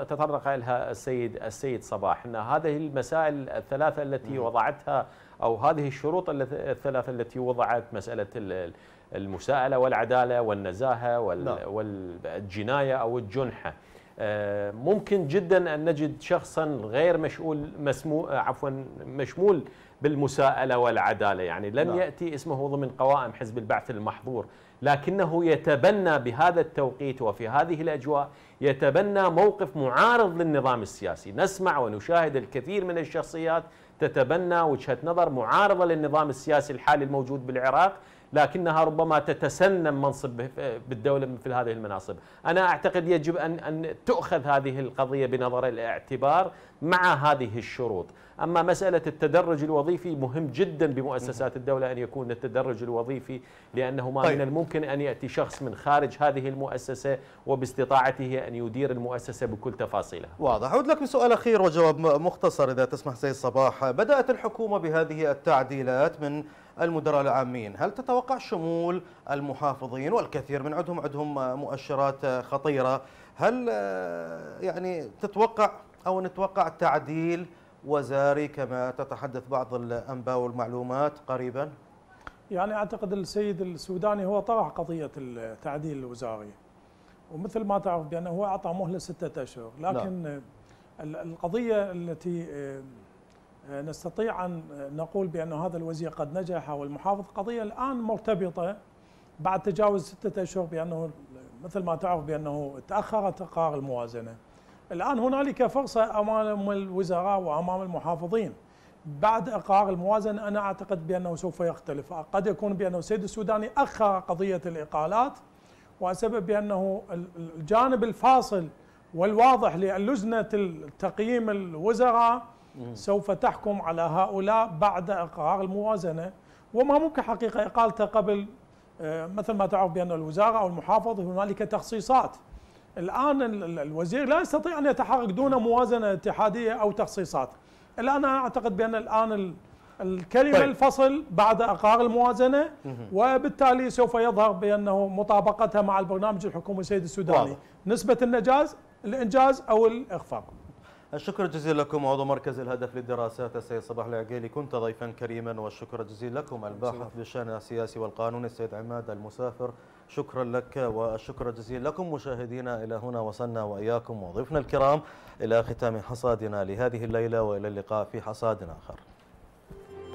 تطرق لها السيد السيد صباح أن هذه المسائل الثلاثة التي نعم. وضعتها أو هذه الشروط الثلاثة التي وضعت مسألة المساءلة والعدالة والنزاهة نعم. والجناية أو الجنحة آه، ممكن جدا أن نجد شخصا غير مشؤول مسمو آه، عفوا مشمول بالمساءلة والعدالة يعني لم نعم. لا. يأتي اسمه ضمن قوائم حزب البعث المحظور لكنه يتبنى بهذا التوقيت وفي هذه الأجواء يتبنى موقف معارض للنظام السياسي نسمع ونشاهد الكثير من الشخصيات تتبنى وجهة نظر معارضة للنظام السياسي الحالي الموجود بالعراق لكنها ربما تتسنم منصب بالدولة مثل هذه المناصب أنا أعتقد يجب أن, أن تؤخذ هذه القضية بنظر الاعتبار مع هذه الشروط أما مسألة التدرج الوظيفي مهم جدا بمؤسسات الدولة أن يكون التدرج الوظيفي لأنه ما طيب. من الممكن أن يأتي شخص من خارج هذه المؤسسة وباستطاعته أن يدير المؤسسة بكل تفاصيلها واضح أعود لك بسؤال أخير وجواب مختصر إذا تسمح سيد صباح بدأت الحكومة بهذه التعديلات من المدراء العامين هل تتوقع شمول المحافظين والكثير من عندهم عندهم مؤشرات خطيرة هل آه، يعني تتوقع أو نتوقع تعديل وزاري كما تتحدث بعض الأنباء والمعلومات قريبا يعني أعتقد السيد السوداني هو طرح قضية التعديل الوزاري ومثل ما تعرف بأنه هو أعطى مهلة ستة أشهر نعم. لكن لا. القضية التي آه، نستطيع أن نقول بأن هذا الوزير قد نجح والمحافظ قضية الآن مرتبطة بعد تجاوز ستة أشهر بأنه مثل ما تعرف بأنه تأخرت قرار الموازنة الآن هنالك فرصة أمام الوزراء وأمام المحافظين بعد إقرار الموازنة أنا أعتقد بأنه سوف يختلف قد يكون بأنه السيد السوداني أخر قضية الإقالات وسبب بأنه الجانب الفاصل والواضح للجنة التقييم الوزراء سوف تحكم على هؤلاء بعد إقرار الموازنة وما ممكن حقيقة إقالته قبل آه، مثل ما تعرف بأن الوزارة أو المحافظ هنالك تخصيصات الآن الوزير لا يستطيع أن يتحرك دون موازنة اتحادية أو تخصيصات الآن أنا أعتقد بأن الآن الكلمة طيب. الفصل بعد أقرار الموازنة وبالتالي سوف يظهر بأنه مطابقتها مع البرنامج الحكومي السيد السوداني واضح. نسبة النجاز الإنجاز أو الإخفاق الشكر جزيلا لكم عضو مركز الهدف للدراسات السيد صباح العقيلي كنت ضيفا كريما والشكر جزيلا لكم نعم، الباحث بالشأن السياسي والقانون السيد عماد المسافر شكرا لك والشكر الجزيل لكم مشاهدينا إلى هنا وصلنا وإياكم وضيفنا الكرام إلى ختام حصادنا لهذه الليلة وإلى اللقاء في حصاد آخر